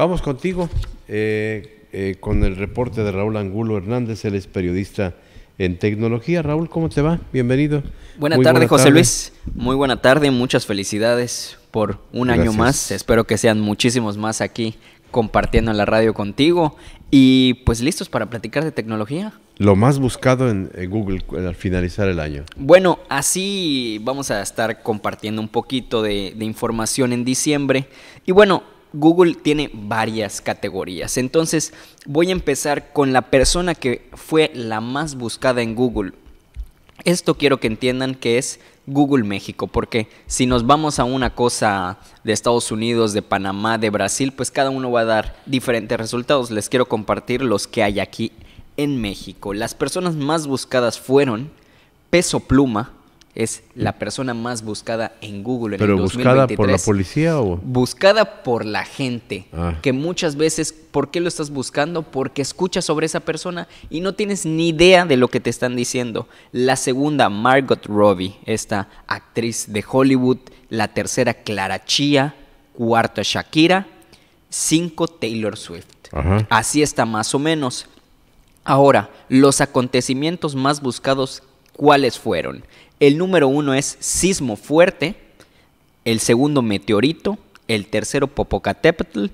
Vamos contigo eh, eh, con el reporte de Raúl Angulo Hernández, él es periodista en tecnología. Raúl, ¿cómo te va? Bienvenido. Buena tardes, José Luis. Muy buena tarde, muchas felicidades por un año más. Espero que sean muchísimos más aquí compartiendo en la radio contigo y pues listos para platicar de tecnología. Lo más buscado en, Google al finalizar el año. Bueno, así vamos a estar compartiendo un poquito de información en diciembre. Y bueno, Google tiene varias categorías. Entonces voy a empezar con la persona que fue la más buscada en Google. Esto quiero que entiendan que es Google México, porque si nos vamos a una cosa de Estados Unidos, de Panamá, de Brasil, pues cada uno va a dar diferentes resultados. Les quiero compartir los que hay aquí en México. Las personas más buscadas fueron Peso Pluma, es la persona más buscada en Google en el 2023. buscada por la policía o? Buscada por la gente, ah. que muchas veces, ¿por qué lo estás buscando? Porque escuchas sobre esa persona y no tienes ni idea de lo que te están diciendo. La segunda, Margot Robbie, esta actriz de Hollywood. La tercera, Clara Chia. Cuarta, Shakira. Cinco, Taylor Swift. Así está más o menos. Ahora, los acontecimientos más buscados ¿Cuáles fueron? El número uno es sismo fuerte, el segundo meteorito, el tercero Popocatépetl,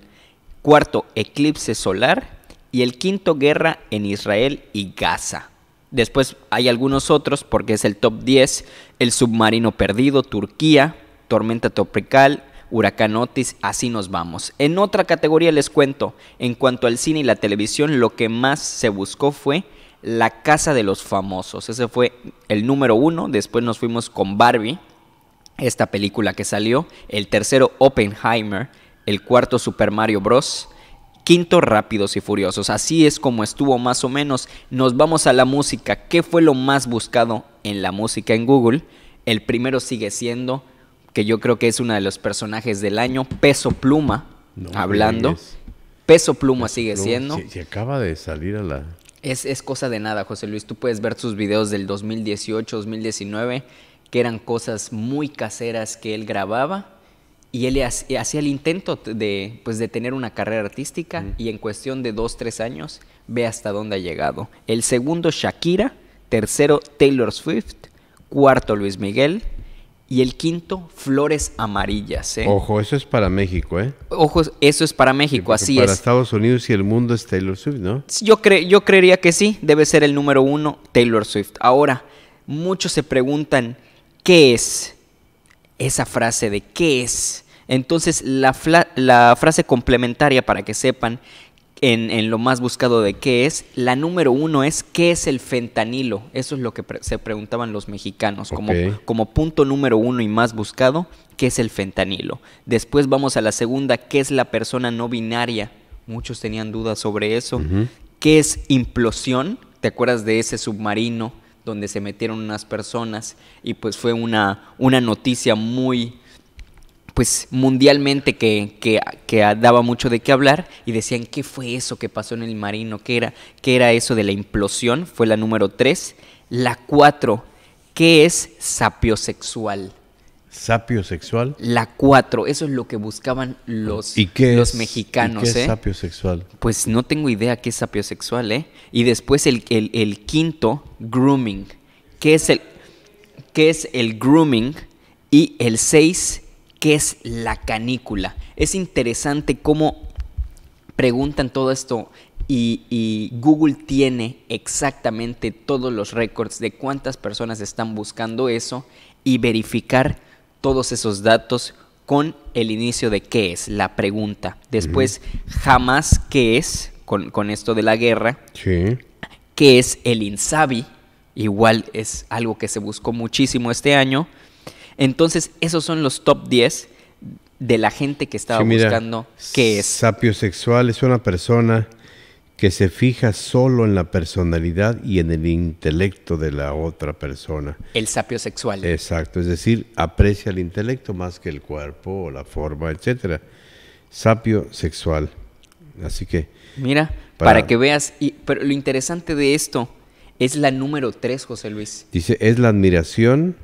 cuarto eclipse solar y el quinto guerra en Israel y Gaza. Después hay algunos otros porque es el top 10, el submarino perdido, Turquía, tormenta tropical, huracán Otis, así nos vamos. En otra categoría les cuento, en cuanto al cine y la televisión, lo que más se buscó fue la Casa de los Famosos. Ese fue el número uno. Después nos fuimos con Barbie, esta película que salió. El tercero, Oppenheimer. El cuarto, Super Mario Bros. Quinto, Rápidos y Furiosos. Así es como estuvo más o menos. Nos vamos a la música. ¿Qué fue lo más buscado en la música en Google? El primero sigue siendo, que yo creo que es uno de los personajes del año, Peso Pluma, hablando. Peso Pluma sigue siendo. se, acaba de salir a la es, cosa de nada, José Luis. Tú puedes ver sus videos del 2018, 2019, que eran cosas muy caseras que él grababa y él hacía el intento de, pues, de tener una carrera artística y en cuestión de dos, tres años ve hasta dónde ha llegado. El segundo, Shakira. Tercero, Taylor Swift. Cuarto, Luis Miguel. Y el quinto, flores amarillas. ¿eh? Ojo, eso es para México, ¿eh? Ojo, eso es para México, así es. Para Estados Unidos y el mundo es Taylor Swift, ¿no? Yo, yo creería que sí, debe ser el número uno, Taylor Swift. Ahora, muchos se preguntan, ¿qué es? Esa frase de ¿qué es? Entonces, la, la frase complementaria para que sepan en, en, lo más buscado de qué es. La número uno es qué es el fentanilo. Eso es lo que se preguntaban los mexicanos. Como, como punto número uno y más buscado, qué es el fentanilo. Después vamos a la segunda, qué es la persona no binaria. Muchos tenían dudas sobre eso. ¿Qué es implosión? ¿Te acuerdas de ese submarino donde se metieron unas personas y pues fue una, una noticia muy pues mundialmente que, daba mucho de qué hablar y decían qué fue eso que pasó en el marino, qué era, qué era eso de la implosión, fue la número tres. La cuatro, ¿qué es sapiosexual? ¿Sapiosexual? La cuatro. eso es lo que buscaban los, los mexicanos. qué es ¿eh? sapiosexual? Pues no tengo idea qué es sapiosexual, ¿eh? Y después el, el, quinto, grooming. ¿Qué es el, es el grooming? Y el seis qué es la canícula. Es interesante cómo preguntan todo esto y, Google tiene exactamente todos los récords de cuántas personas están buscando eso y verificar todos esos datos con el inicio de qué es, la pregunta. Después, jamás qué es, con, esto de la guerra, sí. qué es el Insabi, igual es algo que se buscó muchísimo este año, entonces, esos son los top 10 de la gente que estaba buscando qué es. sexual, es una persona que se fija solo en la personalidad y en el intelecto de la otra persona. El sapio sexual. Exacto, es decir, aprecia el intelecto más que el cuerpo o la forma, etcétera. sexual. Así que Mira, para, que veas pero lo interesante de esto es la número 3, José Luis. Dice, es la admiración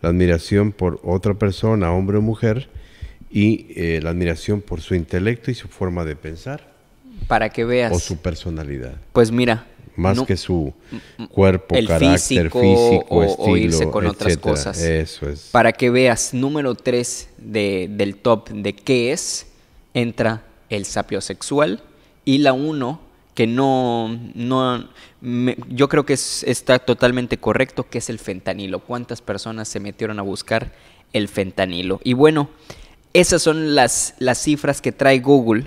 la admiración por otra persona, hombre o mujer, y eh, la admiración por su intelecto y su forma de pensar. Para que veas. O su personalidad. Pues mira. Más que su cuerpo, carácter físico, o, irse con otras cosas. Eso es. Para que veas, número tres del top de qué es, entra el sexual y la uno que no, no yo creo que está totalmente correcto, que es el fentanilo. ¿Cuántas personas se metieron a buscar el fentanilo? Y bueno, esas son las, las cifras que trae Google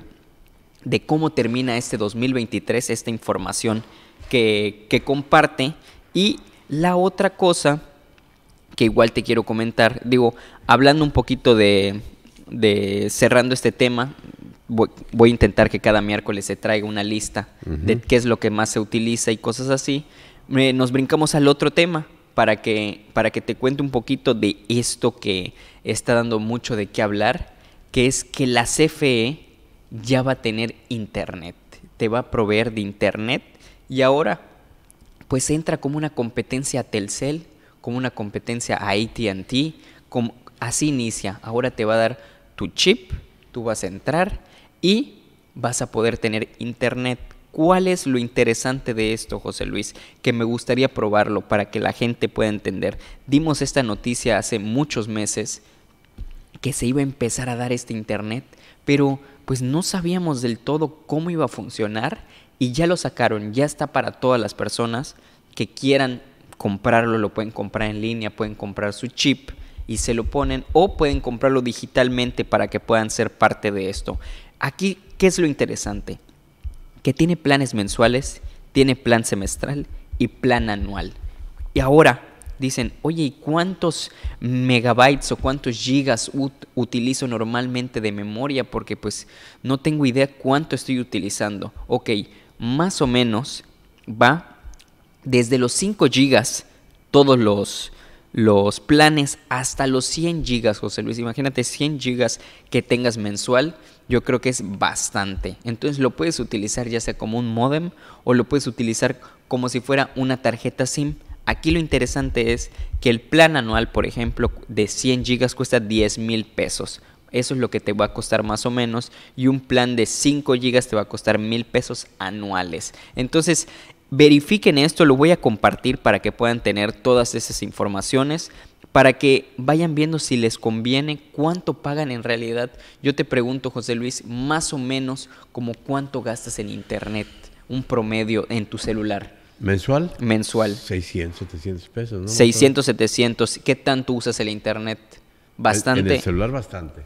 de cómo termina este 2023, esta información que, que comparte. Y la otra cosa que igual te quiero comentar, digo, hablando un poquito de, de cerrando este tema voy, a intentar que cada miércoles se traiga una lista de qué es lo que más se utiliza y cosas así. nos brincamos al otro tema para que, para que te cuente un poquito de esto que está dando mucho de qué hablar, que es que la CFE ya va a tener internet, te va a proveer de internet y ahora pues entra como una competencia a Telcel, como una competencia a ATT, como, así inicia, ahora te va a dar tu chip, tú vas a entrar y vas a poder tener internet. ¿Cuál es lo interesante de esto, José Luis? Que me gustaría probarlo para que la gente pueda entender. Dimos esta noticia hace muchos meses que se iba a empezar a dar este internet, pero pues no sabíamos del todo cómo iba a funcionar y ya lo sacaron, ya está para todas las personas que quieran comprarlo, lo pueden comprar en línea, pueden comprar su chip y se lo ponen o pueden comprarlo digitalmente para que puedan ser parte de esto. Aquí, ¿qué es lo interesante? Que tiene planes mensuales, tiene plan semestral y plan anual. Y ahora dicen, oye, ¿y cuántos megabytes o cuántos gigas utilizo normalmente de memoria? Porque pues no tengo idea cuánto estoy utilizando. Ok, más o menos va desde los 5 gigas todos los, los planes hasta los 100 gigas, José Luis. Imagínate 100 gigas que tengas mensual, yo creo que es bastante. Entonces lo puedes utilizar ya sea como un modem o lo puedes utilizar como si fuera una tarjeta SIM. Aquí lo interesante es que el plan anual, por ejemplo, de 100 gigas cuesta 10 mil pesos. Eso es lo que te va a costar más o menos. Y un plan de 5 gigas te va a costar mil pesos anuales. Entonces, verifiquen esto, lo voy a compartir para que puedan tener todas esas informaciones, para que vayan viendo si les conviene, cuánto pagan en realidad. Yo te pregunto, José Luis, más o menos como cuánto gastas en internet, un promedio en tu celular. ¿Mensual? Mensual. 600, 700 pesos, ¿no? 600, 700. ¿Qué tanto usas el internet? Bastante. En el celular bastante.